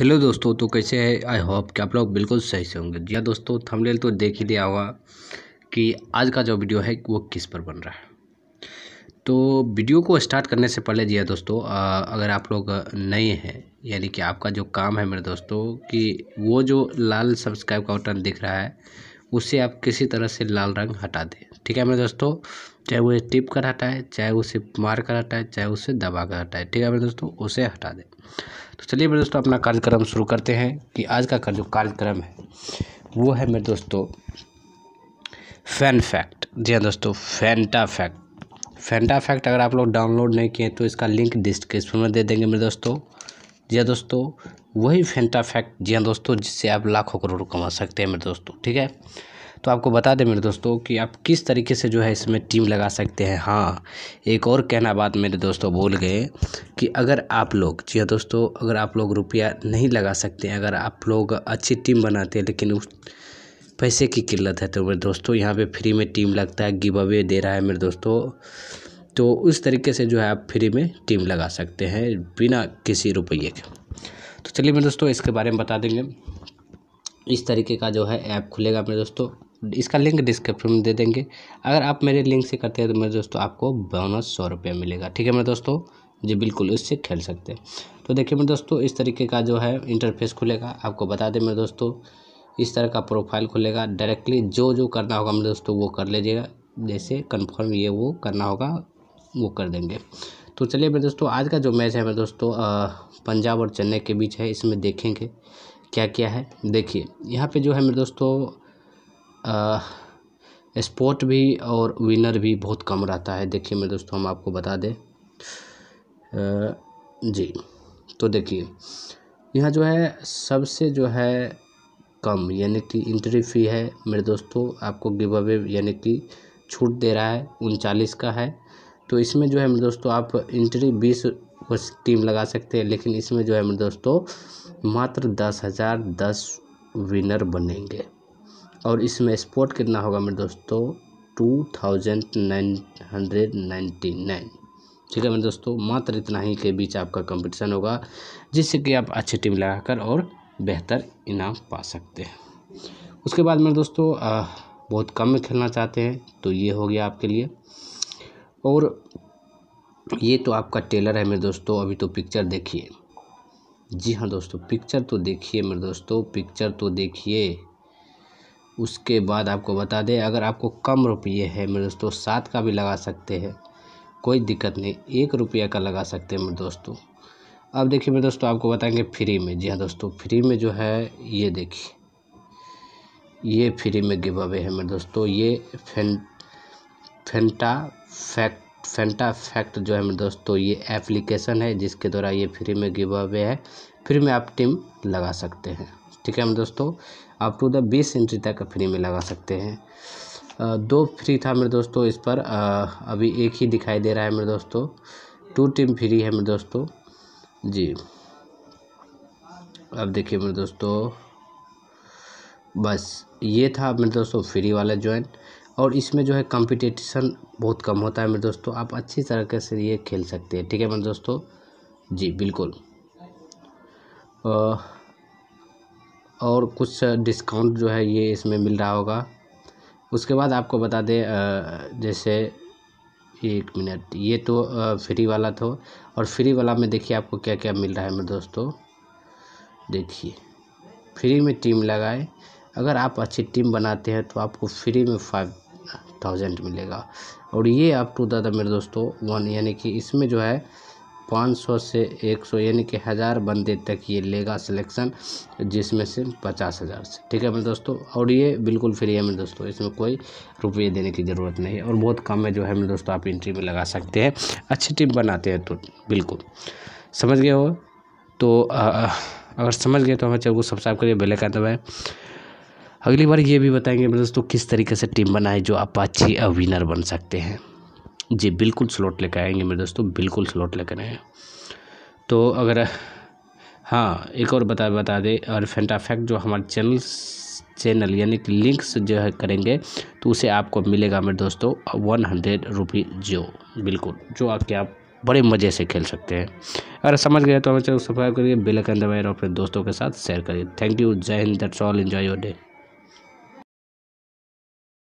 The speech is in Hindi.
हेलो दोस्तों तो कैसे है आई होप कि आप लोग बिल्कुल सही से होंगे जी हाँ दोस्तों थंबनेल तो देख ही दिया होगा कि आज का जो वीडियो है वो किस पर बन रहा है तो वीडियो को स्टार्ट करने से पहले जी हाँ दोस्तों अगर आप लोग नए हैं यानी कि आपका जो काम है मेरे दोस्तों कि वो जो लाल सब्सक्राइब का बटन दिख रहा है उससे आप किसी तरह से लाल रंग हटा दें ठीक है मेरे दोस्तों चाहे वो टिप कर हटाए चाहे उसे मार कर हटाए चाहे उसे दबा कर हटाए ठीक है मेरे दोस्तों उसे हटा दें तो चलिए मेरे दोस्तों अपना कार्यक्रम शुरू करते हैं कि आज का जो कार्यक्रम है वो है मेरे दोस्तों फैन फैक्ट जी हाँ दोस्तों फैंटा फैक्ट फैंटा फैक्ट अगर आप लोग डाउनलोड नहीं किए तो इसका लिंक डिस्क्रिप्शन में दे देंगे मेरे दोस्तों जी हाँ दोस्तों वही फैंटा फैक्ट जी हाँ दोस्तों जिससे आप लाखों करोड़ कमा सकते हैं मेरे दोस्तों ठीक है तो आपको बता दें मेरे दोस्तों कि आप किस तरीके से जो है इसमें टीम लगा सकते हैं हाँ एक और कहना बात मेरे दोस्तों बोल गए कि अगर आप लोग जी हाँ दोस्तों अगर आप लोग रुपया नहीं लगा सकते हैं अगर आप लोग अच्छी टीम बनाते हैं लेकिन उस पैसे की किल्लत है तो मेरे दोस्तों यहाँ पर फ्री में टीम लगता है गिव अवे दे रहा है मेरे दोस्तों तो उस तरीके से जो है आप फ्री में टीम लगा सकते हैं बिना किसी रुपये के तो चलिए मेरे दोस्तों इसके बारे में बता देंगे इस तरीके का जो है ऐप खुलेगा मेरे दोस्तों इसका लिंक डिस्क्रिप्शन में दे देंगे अगर आप मेरे लिंक से करते हैं तो मेरे दोस्तों आपको बोनस सौ रुपये मिलेगा ठीक है मेरे दोस्तों जी बिल्कुल इससे खेल सकते हैं तो देखिए मेरे दोस्तों इस तरीके का जो है इंटरफेस खुलेगा आपको बता दें मेरे दोस्तों इस तरह का प्रोफाइल खुलेगा डायरेक्टली जो जो करना होगा मेरे दोस्तों वो कर लीजिएगा जैसे कन्फर्म ये वो करना होगा वो कर देंगे तो चलिए मेरे दोस्तों आज का जो मैच है मेरे दोस्तों पंजाब और चेन्नई के बीच है इसमें देखेंगे क्या क्या है देखिए यहाँ पे जो है मेरे दोस्तों स्पोर्ट भी और विनर भी बहुत कम रहता है देखिए मेरे दोस्तों हम आपको बता दें जी तो देखिए यहाँ जो है सबसे जो है कम यानी कि इंट्री फी है मेरे दोस्तों आपको गिव अवे यानी कि छूट दे रहा है उनचालीस का है तो इसमें जो है मेरे दोस्तों आप इंट्री बीस कुछ टीम लगा सकते हैं लेकिन इसमें जो है मेरे दोस्तों मात्र दस हज़ार दस विनर बनेंगे और इसमें स्पोर्ट कितना होगा मेरे दोस्तों two thousand nine hundred ninety nine ठीक है मेरे दोस्तों मात्र इतना ही के बीच आपका कंपटीशन होगा जिससे कि आप अच्छी टीम लगाकर और बेहतर इनाम पा सकते हैं उसके बाद मेरे दोस्तों आ, बहुत कम में खेलना चाहते हैं तो ये हो गया आपके लिए और ये तो आपका टेलर है मेरे दोस्तों अभी तो पिक्चर देखिए जी हाँ दोस्तों पिक्चर तो देखिए मेरे दोस्तों पिक्चर तो देखिए उसके बाद आपको बता दें अगर आपको कम रुपये है मेरे दोस्तों सात का भी लगा सकते हैं कोई दिक्कत नहीं एक रुपया का लगा सकते हैं मेरे दोस्तों अब देखिए मेरे दोस्तों आपको बताएंगे फ्री में जी हाँ दोस्तों फ्री में जो है ये देखिए ये फ्री में गिव अवे है मेरे दोस्तों ये फें फेंटा फैक्ट फेंटा फैक्ट जो है मेरे दोस्तों ये एप्लीकेशन है जिसके द्वारा ये फ्री में गिव अवे है फ्री में आप टीम लगा सकते हैं ठीक है हम दोस्तों अप टू द बीस एंट्री तक फ्री में लगा सकते हैं दो फ्री था मेरे दोस्तों इस पर अभी एक ही दिखाई दे रहा है मेरे दोस्तों टू टीम फ्री है मेरे दोस्तों जी अब देखिए मेरे दोस्तों बस ये था मेरे दोस्तों फ्री वाला ज्वाइन और इसमें जो है कंपटीशन बहुत कम होता है मेरे दोस्तों आप अच्छी तरीके से ये खेल सकते हैं ठीक है मेरे दोस्तों जी बिल्कुल आ, और कुछ डिस्काउंट जो है ये इसमें मिल रहा होगा उसके बाद आपको बता दें जैसे एक मिनट ये तो फ्री वाला था तो, और फ्री वाला में देखिए आपको क्या क्या मिल रहा है मेरे दोस्तों देखिए फ्री में टीम लगाए अगर आप अच्छी टीम बनाते हैं तो आपको फ्री में फाइव थाउजेंड मिलेगा और ये आप टू दादा मेरे दोस्तों वन यानी कि इसमें जो है पाँच सौ से एक सौ यानी कि हज़ार बंदे तक ये लेगा सिलेक्शन जिसमें से पचास हज़ार से ठीक है मेरे दोस्तों और ये बिल्कुल फ्री है मेरे दोस्तों इसमें कोई रुपये देने की ज़रूरत नहीं है और बहुत कम में जो है मेरे दोस्तों आप इंट्री में लगा सकते हैं अच्छी टीम बनाते हैं तो बिल्कुल समझ गए हो तो आ, अगर समझ गए तो हमें चलो सब्सक्राइब करिए बेल आइकन दबाएं अगली बार ये भी बताएंगे मेरे दोस्तों किस तरीके से टीम बनाए जो आप अच्छी विनर बन सकते हैं जी बिल्कुल स्लॉट लेकर आएंगे मेरे दोस्तों बिल्कुल स्लॉट लेकर आए तो अगर हाँ एक और बता बता दे और फैक्ट जो हमारे चैनल चैनल यानी कि लिंक्स जो है करेंगे तो उसे आपको मिलेगा मेरे दोस्तों वन हंड्रेड रुपी जो बिल्कुल जो आके आप बड़े मज़े से खेल सकते हैं अगर समझ गए तो हमारे चैनल सब्सक्राइब करिए बेलकन दबाए और अपने दोस्तों के साथ शेयर करिए थैंक यू जय हिंद that's all enjoy your day